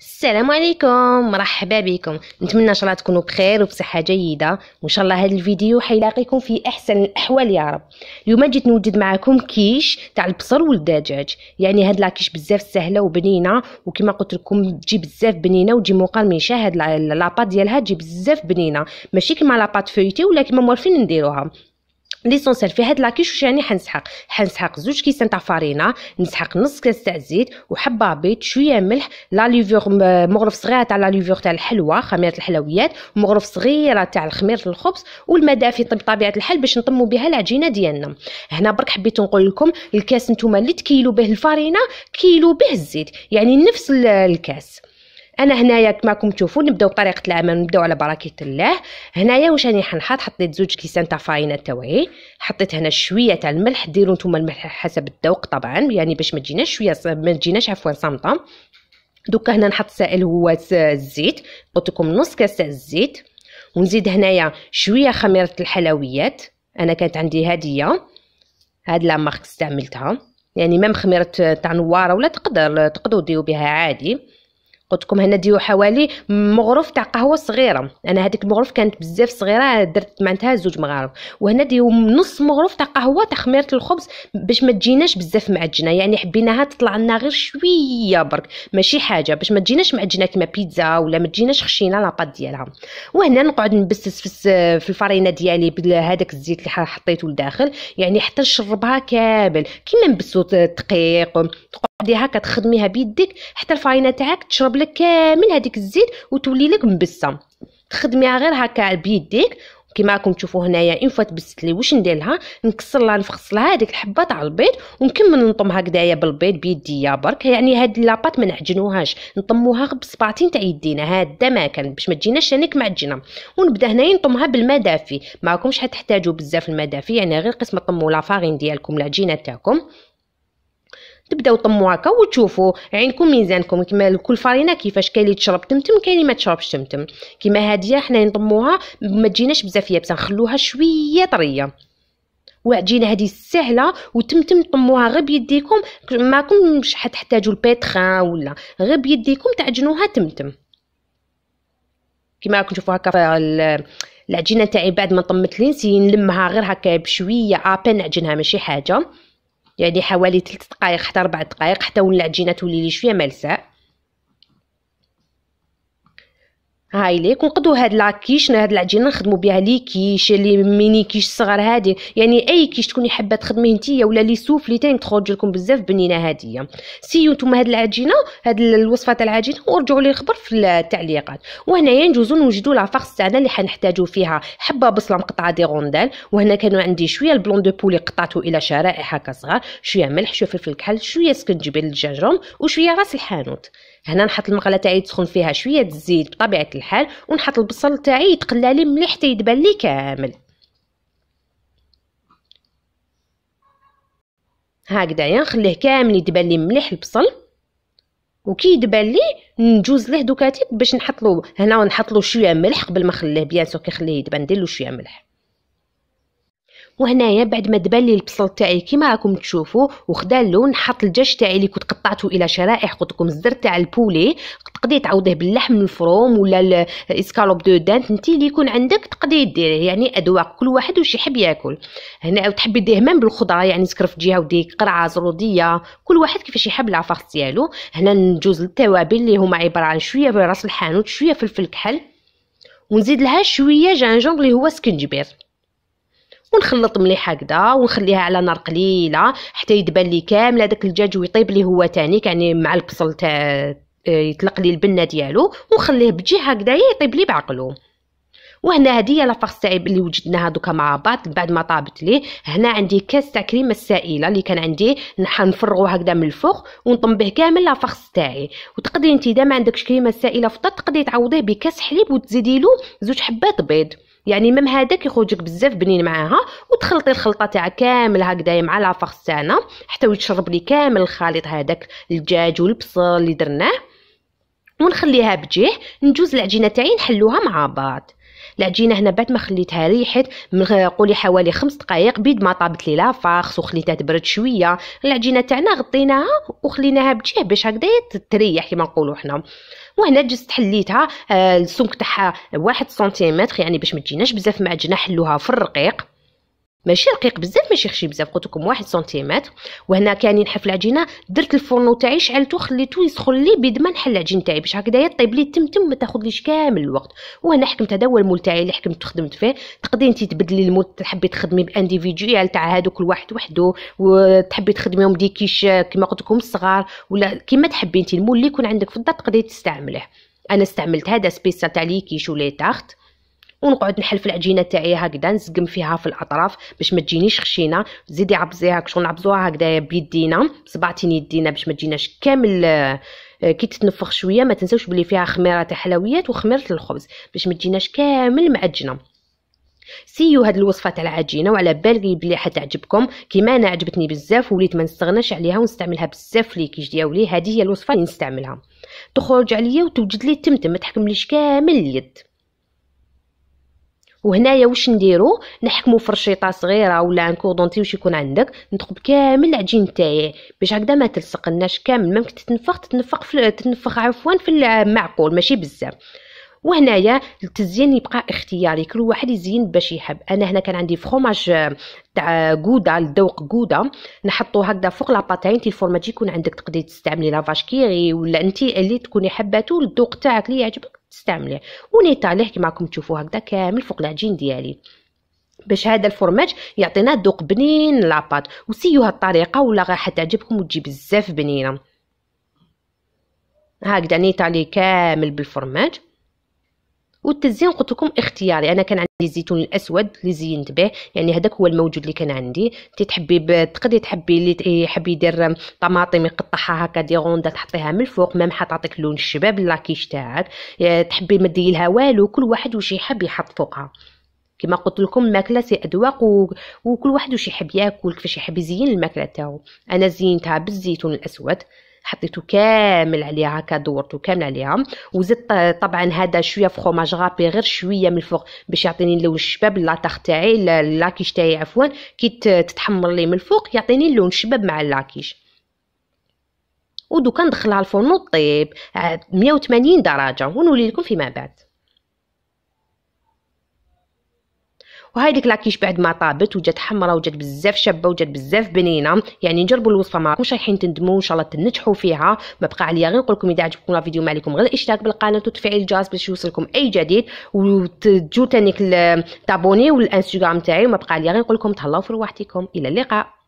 السلام عليكم مرحبا بكم نتمنى ان شاء الله تكونوا بخير وبصحه جيده وان شاء الله هذا الفيديو حيلاقيكم في احسن الاحوال يا رب اليوم جيت نوجد معكم كيش تاع البصل والدجاج يعني هاد لاكيش بزاف سهله وبنينه وكما قلت لكم تجي بزاف بنينه وتجي مقرمشه هاد لاباط ديالها تجي بزاف بنينه ماشي كما لاباط فويتي ولا كما موالفين نديروها ليسونسيل في هاد لاكيش واش يعني حنسحق حنسحق زوج كيسان تاع فارينا نسحق نص كاس تاع الزيت وحبه بيض شويه ملح لا ليفور مغرف صغيره تاع لا ليفور تاع الحلوى خميره الحلويات مغرف صغيره تاع الخميره الخبز والماء دافي بطبيعه الحال باش نطمو بها العجينه ديالنا هنا برك حبيت نقول لكم الكاس نتوما اللي تكيلو به الفارينا كيلو به الزيت يعني نفس الكاس انا هنايا كما تشوفوا نبداو بطريقه العمل نبداو على بركه الله هنايا واش راني حنحط حطيت زوج كيسان تاع فاينا توعي حطيت هنا شويه تاع الملح ديروا نتوما الملح حسب الذوق طبعا يعني باش ما تجيناش شويه ما تجيناش عفوا صامطه دوكا هنا نحط سائل هو الزيت قلت لكم نص كاس تاع الزيت ونزيد هنايا شويه خميره الحلويات انا كانت عندي هديه هاد لا مارك استعملتها يعني مام خميره تاع نواره ولا تقدر تقدروا ديروا بها عادي قلت لكم هنا ديو حوالي مغرف تاع قهوه صغيره انا هذيك المغرف كانت بزاف صغيره درت معناتها زوج مغارف وهنا ديو نص مغرف تاع قهوه تاع خميره الخبز باش ما تجيناش بزاف معجنه يعني حبيناها تطلع لنا غير شويه برك ماشي حاجه باش ما تجيناش معجنه كما بيتزا ولا ما تجيناش خشينه لاباط ديالها وهنا نقعد نبسس في, في الفرينه ديالي بهذاك الزيت اللي حطيته لداخل يعني حتى نشربها كامل كيما نبسو الدقيق دي هكا تخدميها بيدك حتى الفرينه تاعك تشرب لك كامل هذيك الزيت وتولي لك مبسه تخدميها غير هكا بيديك كيما راكم تشوفوا هنايا اون فوا تبست لي واش ندير لها نكسر لها نفخص لها هذيك الحبه تاع البيض ونكمل نطم هكذايا بالبيض يا برك يعني هاد لاباط ما نعجنوهاش نطموها غير تاع يدينا هادا ما كان باش ما تجيناش هانيك معجنه ونبدا هنايا نطمها بالماء دافي ما راكمش حتحتاجوا بزاف الماء دافي يعني غير قسم طموا لافارين ديالكم العجينه تاعكم تبداو طمو هكا وتشوفوا عينكم ميزانكم كما الكل فرينه كيفاش كاين اللي تشرب تمتم كاين اللي ما تشربش تمتم كما هاديه حنا نطموها ما تجيناش بزاف يابسه نخلوها شويه طريه وعجينه هذه سهله وتمتم طموها غير بيديكم ماكم مش حتحتاجوا البيتخان ولا غير بيديكم تعجنوها تمتم كما راكم تشوفوا هكا العجينه تاعي بعد ما طمت لي نلمها غير هكا بشويه ابان نعجنها ماشي حاجه يعني حوالي 3 دقائق حتى 4 دقائق حتى ولا العجينه تولي لي شويه ملساء هاي ليك ونقدو هاد لاكيش هاد العجينه نخدمو بها لي كيش لي ميني كيش صغار هادي يعني اي كيش تكوني حابه تخدميه نتيا ولا لي تاني تخرج لكم بزاف بنينه هاديه سيو نتوما هاد العجينه هاد الوصفه تاع العجينه ورجعوا لي الخبر في التعليقات وهنايا نجوزو نوجدو لافارس تاعنا اللي حنحتاجو فيها حبه بصله مقطعه دي غوندال وهنا كانوا عندي شويه البلون دو بولي قطعته الى شرائح هكا صغار شويه ملح شويه فلفل كحل شويه سكنجبير الجرجم وشويه راس الحانوت هنا نحط المقله تاعي تسخن فيها شويه الزيت بطبيعه الحال ونحط البصل تاعي يتقلى لي مليح حتى يدبل لي كامل هكذايا نخليه كامل يدبان لي مليح البصل وكي يدبل لي نجوز ليه دوكاتيك باش نحط له هنا نحط له شويه ملح قبل ما نخليه بيان كي نخليه يدبان ندير له شويه ملح وهنايا بعد ما دبان لي البصل تاعي كيما راكم تشوفوا وخدا اللون حط الدجاج تاعي اللي كنت قطعته الى شرائح قلت لكم الزر تاع البولي تقدري تعوضيه باللحم الفروم ولا الاسكالوب دو دانت انت اللي يكون عندك تقدري ديريه يعني اذواق كل واحد واش يحب ياكل هنا تحبي ديه من بالخضره يعني سكرف جهه وديك قرعه زروديه كل واحد كيفاش يحب لافاخ ديالو هنا ندوز للتوابل اللي هما عباره عن شويه براس راس الحانوت شويه فلفل كحل ونزيد لها شويه جانجون اللي هو سكنجبير ونخلط مليح هكذا ونخليها على نار قليله حتى يدبان لي كامل هذاك الدجاج ويطيب لي هو تاني يعني مع البصل تا آه، يطلق لي البنه ديالو ونخليه بجهه هكذا يطيب لي بعقلو وهنا هذه هي لافاغ تاعي اللي وجدناها دوكا مع بعض بعد ما طابت ليه هنا عندي كاس تاع كريمه السائله اللي كان عندي نفرغو هكذا من الفوق ونطم به كامل لافاغ تاعي وتقدري انت اذا ما عندكش كريمه سائله فطر تقدري تعوضيه بكاس حليب وتزيدي له زوج حبات بيض يعني ميم هذاك يخرجك بزاف بنين معاها وتخلطي الخلطه تاع كامل هكذا مع لافارس تاعنا حتى يتشرب لي كامل الخليط هذاك الدجاج والبصل اللي درناه ونخليها بجيه نجوز العجينه تاعي نحلوها مع بعض لا جينا هنا بعد ما خليتها ريحت قولي حوالي خمس دقائق بيد ما طابت لي لافاخس وخليتها تبرد شويه العجينه تاعنا غطيناها وخليناها بجه باش هكذا تريح كما نقولوا حنا وهنا جست حليتها آه، السمك تاعها واحد سنتيمتر يعني باش ما تجيناش بزاف معجنه حلوها في الرقيق ماشي رقيق بزاف ماشي خشي بزاف قلت لكم واحد سنتيمتر وهنا كاينين حفل العجينه درت الفرن تاعي شعلته خليته يسخن لي بيد ما نحل العجين تاعي باش هكذايا طيب لي تمتم ما تاخذليش كامل الوقت وهنا حكمت هذا هو المول تاعي اللي حكمت خدمت فيه تقدري انت تبدلي المول تحبي تخدمي بانديفيديوال تاع هذوك الواحد وحده وتحبي تخدميهم كيش كيما قلت لكم الصغار ولا كيما تحبي انت المول اللي يكون عندك في الدار تقدري تستعمله انا استعملت هذا سبيسيال تاع لي كيش ولي تارت ونقعد نحل في العجينه تاعي هكذا نسقم فيها في الاطراف باش ما تجينيش خشينه زيدي عبزيها كشغل نعبزوها هكذا بيدينا بصبعتين يدينا باش ما تجيناش كامل آه، كي تتنفخ شويه ما تنساوش بلي فيها خميره تاع حلويات وخميره الخبز باش ما تجيناش كامل معجنه سيو هاد الوصفه تاع العجينه وعلى بالي بلي حتعجبكم كيما انا عجبتني بزاف وليت ما نستغناش عليها ونستعملها بزاف لي كيش دياولي هذه هي الوصفه اللي نستعملها تخرج عليا وتوجد لي التمتم ما تحكمليش كامل اليد وهنايا واش نديرو نحكمو فرشيطه صغيره ولا ان كوردونتي واش يكون عندك نتقب كامل العجين تاعي باش هكذا ما تلصقناش كامل ممكن تتنفخ تتنفخ في تتنفخ عفوا في المعقول ماشي بزاف وهنايا التزيين يبقى اختياري كل واحد يزين باش يحب انا هنا كان عندي فخوماج آه، تاع غودا الذوق غودا نحطو هكذا فوق لاباطين انت الفورماج يكون عندك تقدري تستعملي لافاش كيري ولا انت اللي تكوني حباتو الذوق تاعك اللي يعجبك تستعمليه ونيت عليه كما راكم تشوفوا هكذا كامل فوق العجين ديالي باش هذا الفرماج يعطينا ذوق بنين لاباط وسيو الطريقه ولا تعجبكم وتجي بزاف بنينه هكذا نيت عليه كامل بالفرماج والتزيين قلت لكم اختياري انا كان عندي الزيتون الاسود اللي زينت به يعني هذاك هو الموجود اللي كان عندي انت تحبي تقدري تحبي اللي يحب يدير طماطم يقطعها هكا دي غوندا تحطيها من الفوق مام حتعطيك لون الشباب لاكيش تاعك تحبي ما لها والو كل واحد واش يحب يحط فوقها كما قلت لكم الماكله سي اذواق وكل واحد واش يحب ياكل كيفاش يحب يزين الماكله تاعو انا زينتها بالزيتون الاسود حطيته كامل عليها هكا دورته كامل عليها وزدت طبعا هذا شويه فخوماج غابي غير شويه من الفوق باش يعطيني اللون الشباب لاطاخ تاعي اللاكيش تاعي عفوا كي تتحمر لي من الفوق يعطيني اللون الشباب مع اللاكيش ودوكا ندخلها الفرن طيب 180 درجه ونولي لكم فيما بعد وهايديك لاكيش بعد ما طابت وجات حمرا وجات بزاف شابه وجات بزاف بنينه يعني نجربوا الوصفه ما راكمش رايحين تندموا ان شاء الله تنجحوا فيها ما بقى عليا غير نقول لكم اذا عجبكم الفيديو ما عليكم غير الاشتراك بالقناه وتفعيل الجرس باش يوصلكم اي جديد وتجو تانيك تابوني والانستغرام تاعي وما بقى عليا غير نقول لكم تهلاو في رواحتكم الى اللقاء